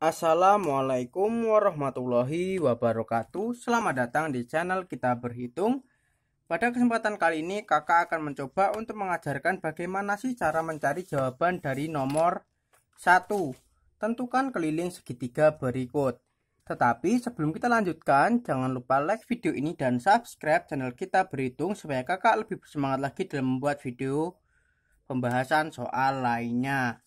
Assalamualaikum warahmatullahi wabarakatuh Selamat datang di channel kita berhitung Pada kesempatan kali ini kakak akan mencoba untuk mengajarkan bagaimana sih cara mencari jawaban dari nomor 1 Tentukan keliling segitiga berikut Tetapi sebelum kita lanjutkan jangan lupa like video ini dan subscribe channel kita berhitung Supaya kakak lebih bersemangat lagi dalam membuat video pembahasan soal lainnya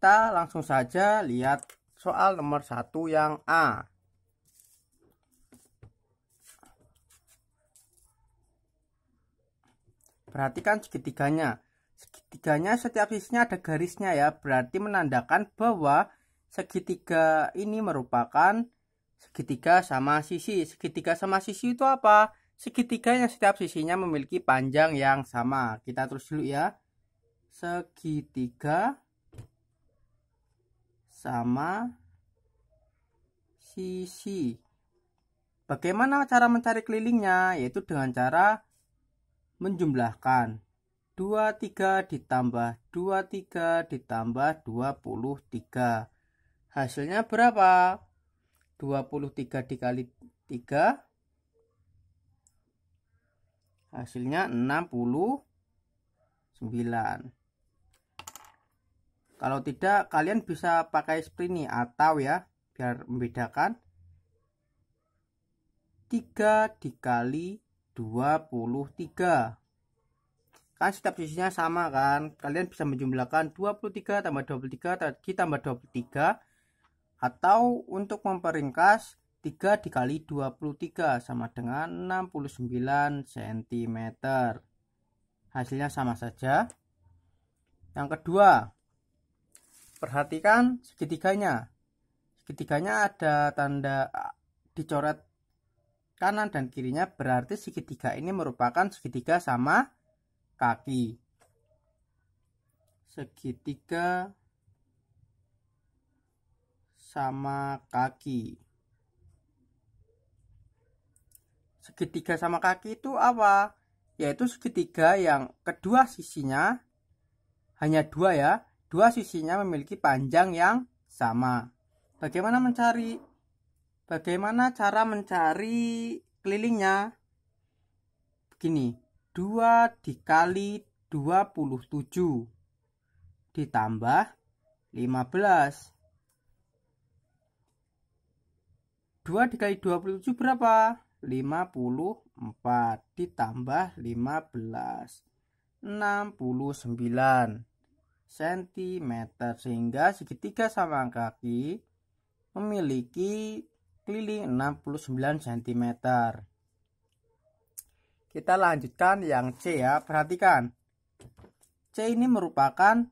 kita langsung saja lihat soal nomor satu yang A. Perhatikan segitiganya. Segitiganya setiap sisinya ada garisnya ya, berarti menandakan bahwa segitiga ini merupakan segitiga sama sisi. Segitiga sama sisi itu apa? Segitiga yang setiap sisinya memiliki panjang yang sama. Kita terus dulu ya. Segitiga sama sisi. Bagaimana cara mencari kelilingnya? Yaitu dengan cara menjumlahkan 23 ditambah 23 ditambah 23. Hasilnya berapa? 23 dikali 3 hasilnya 69 kalau tidak kalian bisa pakai sprint ini atau ya biar membedakan 3 dikali 23 kan setiap sisinya sama kan kalian bisa menjumlahkan 23 tambah 23 tadi tambah 23 atau untuk memperingkas 3 dikali 23 sama dengan 69 cm hasilnya sama saja yang kedua Perhatikan segitiganya. Segitiganya ada tanda dicoret kanan dan kirinya berarti segitiga ini merupakan segitiga sama kaki. Segitiga sama kaki. Segitiga sama kaki itu apa? Yaitu segitiga yang kedua sisinya hanya dua ya Dua sisinya memiliki panjang yang sama. Bagaimana mencari? Bagaimana cara mencari kelilingnya? Begini, 2 dikali 27 ditambah 15. 2 dikali 27 berapa? 54 ditambah 15. 69 cm sehingga segitiga sama kaki memiliki keliling 69 cm. Kita lanjutkan yang C ya, perhatikan. C ini merupakan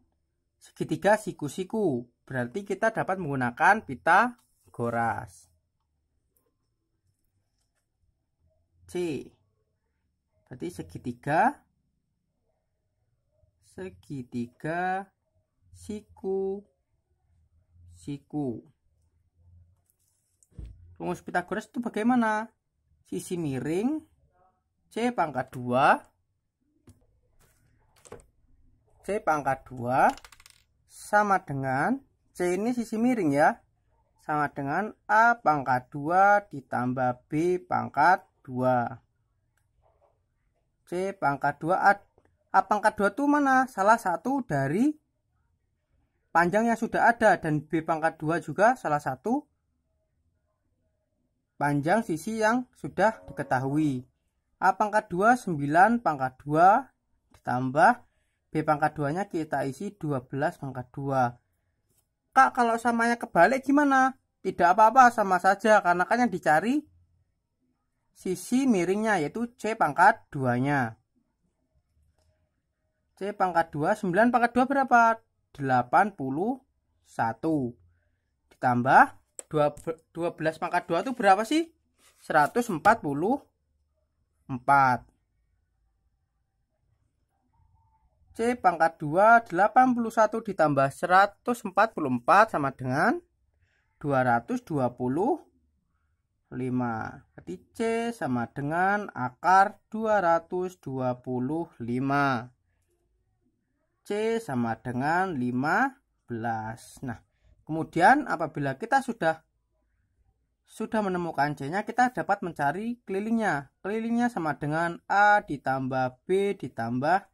segitiga siku-siku, berarti kita dapat menggunakan pita goras. C. Berarti segitiga segitiga siku siku. Rumus Pitagoras itu bagaimana? Sisi miring C pangkat 2 C pangkat 2 sama dengan C ini sisi miring ya sama dengan A pangkat 2 ditambah B pangkat 2 C pangkat 2 A A pangkat 2 itu mana? Salah satu dari panjang yang sudah ada dan B pangkat 2 juga salah satu panjang sisi yang sudah diketahui. A pangkat 2 9 pangkat 2 ditambah B pangkat 2 nya kita isi 12 pangkat 2. Kak kalau samanya kebalik gimana? Tidak apa-apa sama saja karena kan yang dicari sisi miringnya yaitu C pangkat 2 nya. C pangkat 2. 9 pangkat 2 berapa? 81. Ditambah 12, pangkat 2 itu berapa sih? 144. C pangkat 2 81 ditambah 144 sama dengan 225 Berarti C sama dengan akar 225. C sama dengan 15. Nah, kemudian apabila kita sudah sudah menemukan C-nya, kita dapat mencari kelilingnya. Kelilingnya sama dengan A ditambah B ditambah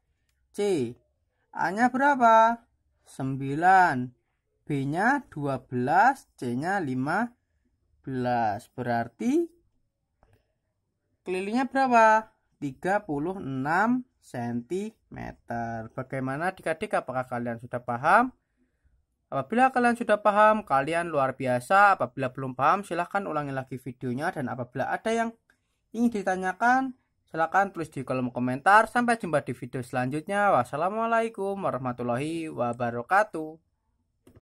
C. A-nya berapa? 9. B-nya 12, C-nya 15. Berarti kelilingnya berapa? 36 cm. Bagaimana adik-adik apakah kalian sudah paham? Apabila kalian sudah paham, kalian luar biasa. Apabila belum paham, silahkan ulangi lagi videonya. Dan apabila ada yang ingin ditanyakan, silahkan tulis di kolom komentar. Sampai jumpa di video selanjutnya. Wassalamualaikum warahmatullahi wabarakatuh.